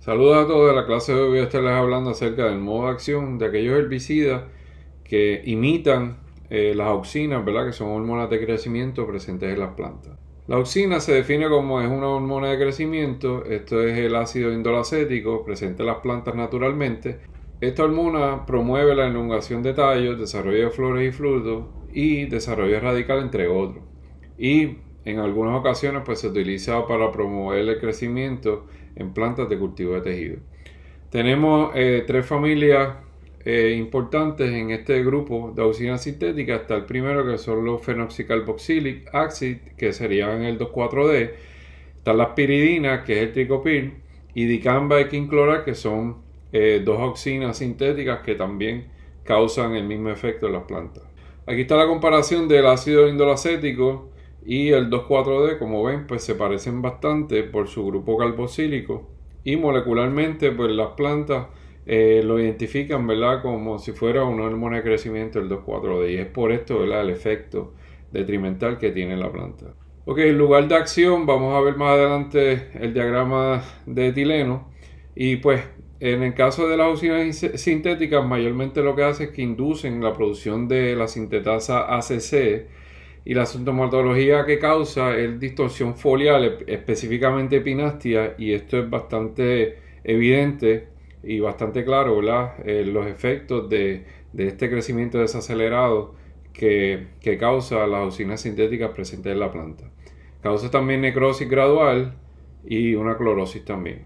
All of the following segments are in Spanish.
Saludos a todos de la clase de hoy. Voy a estarles hablando acerca del modo de acción de aquellos herbicidas que imitan eh, las auxinas, ¿verdad? que son hormonas de crecimiento presentes en las plantas. La auxina se define como es una hormona de crecimiento, esto es el ácido indolacético presente en las plantas naturalmente. Esta hormona promueve la elongación de tallos, desarrollo de flores y frutos y desarrollo radical entre otros. Y en algunas ocasiones pues, se utiliza para promover el crecimiento en plantas de cultivo de tejido. Tenemos eh, tres familias eh, importantes en este grupo de auxinas sintéticas. Está el primero que son los Phenoxycarboxylic acid, que serían el 2,4-D. Está las piridina, que es el tricopil, y dicamba y quinclora, que son eh, dos auxinas sintéticas que también causan el mismo efecto en las plantas. Aquí está la comparación del ácido indolacético y el 2,4-D, como ven, pues se parecen bastante por su grupo carboxílico y molecularmente, pues las plantas eh, lo identifican, ¿verdad? Como si fuera una hormona de crecimiento el 2,4-D y es por esto, ¿verdad? El efecto detrimental que tiene la planta. Ok, el lugar de acción, vamos a ver más adelante el diagrama de etileno y pues en el caso de las usinas sintéticas, mayormente lo que hace es que inducen la producción de la sintetasa ACC y la sintomatología que causa es distorsión folial, específicamente pinastia, y esto es bastante evidente y bastante claro, eh, los efectos de, este crecimiento desacelerado que, causa las oxinas sintéticas presentes en la planta. Causa también necrosis gradual y una clorosis también.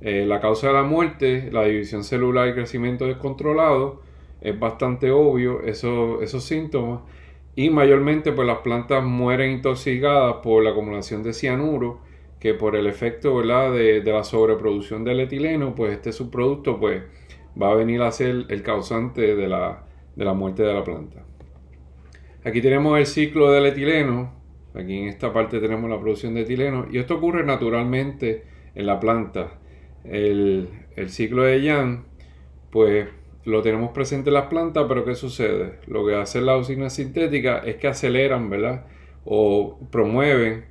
Eh, la causa de la muerte, la división celular y crecimiento descontrolado, es bastante obvio esos síntomas y mayormente pues las plantas mueren intoxicadas por la acumulación de cianuro, que por el efecto De, la sobreproducción del etileno, pues este subproducto pues va a venir a ser el causante de la, muerte de la planta. Aquí tenemos el ciclo del etileno, aquí en esta parte tenemos la producción de etileno y esto ocurre naturalmente en la planta. El, el ciclo de Yang pues lo tenemos presente en las plantas, pero ¿qué sucede? Lo que hace la usina sintética es que aceleran, ¿verdad? O promueven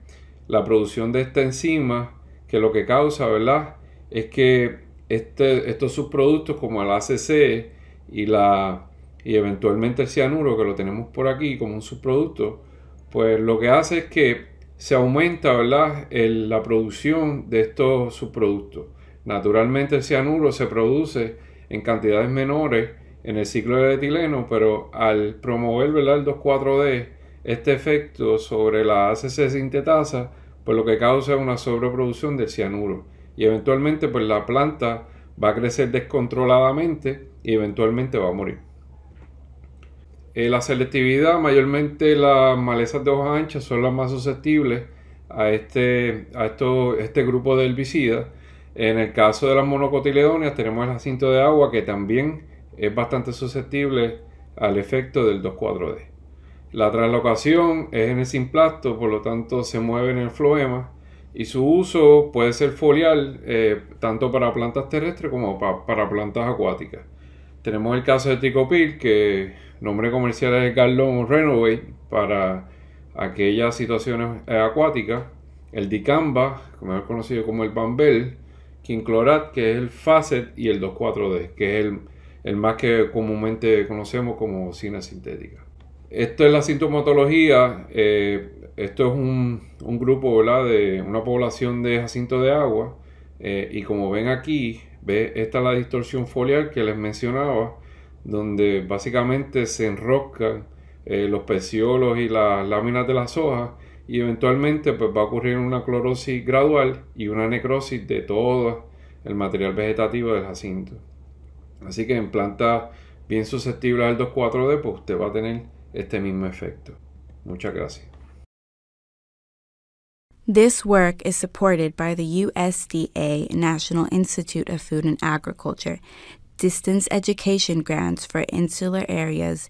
la producción de esta enzima, que lo que causa, ¿verdad? Es que este, estos subproductos como el ACC y, la, y eventualmente el cianuro, que lo tenemos por aquí como un subproducto, pues lo que hace es que se aumenta, la producción de estos subproductos. Naturalmente el cianuro se produce en cantidades menores en el ciclo de etileno, pero al promover el 2,4-D, este efecto sobre la ACC sintetasa, pues lo que causa es una sobreproducción de cianuro. Y eventualmente, pues la planta va a crecer descontroladamente y eventualmente va a morir. Eh, la selectividad, mayormente las malezas de hojas anchas son las más susceptibles a este, a este grupo de herbicidas en el caso de las monocotiledóneas tenemos el jacinto de agua que también es bastante susceptible al efecto del 2,4-D. La traslocación es en el simplasto, por lo tanto se mueve en el floema y su uso puede ser foliar eh, tanto para plantas terrestres como para plantas acuáticas. Tenemos el caso de Ticopil, que nombre comercial es Garlon Renovate para aquellas situaciones acuáticas. El dicamba, mejor conocido como el bambel, quinclorat, que es el FACET, y el 2,4-D, que es el, más que comúnmente conocemos como sina sintética. Esto es la sintomatología, eh, esto es un, grupo, de una población de jacinto de agua, eh, y como ven aquí, ve, esta es la distorsión foliar que les mencionaba, donde básicamente se enroscan eh, los peciolos y las láminas de las hojas y eventualmente pues, va a ocurrir una clorosis gradual y una necrosis de todo el material vegetativo del jacinto. Así que en planta bien susceptible al 2,4-D, pues usted va a tener este mismo efecto. Muchas gracias. This work is supported by the USDA National Institute of Food and Agriculture Distance Education Grants for Insular Areas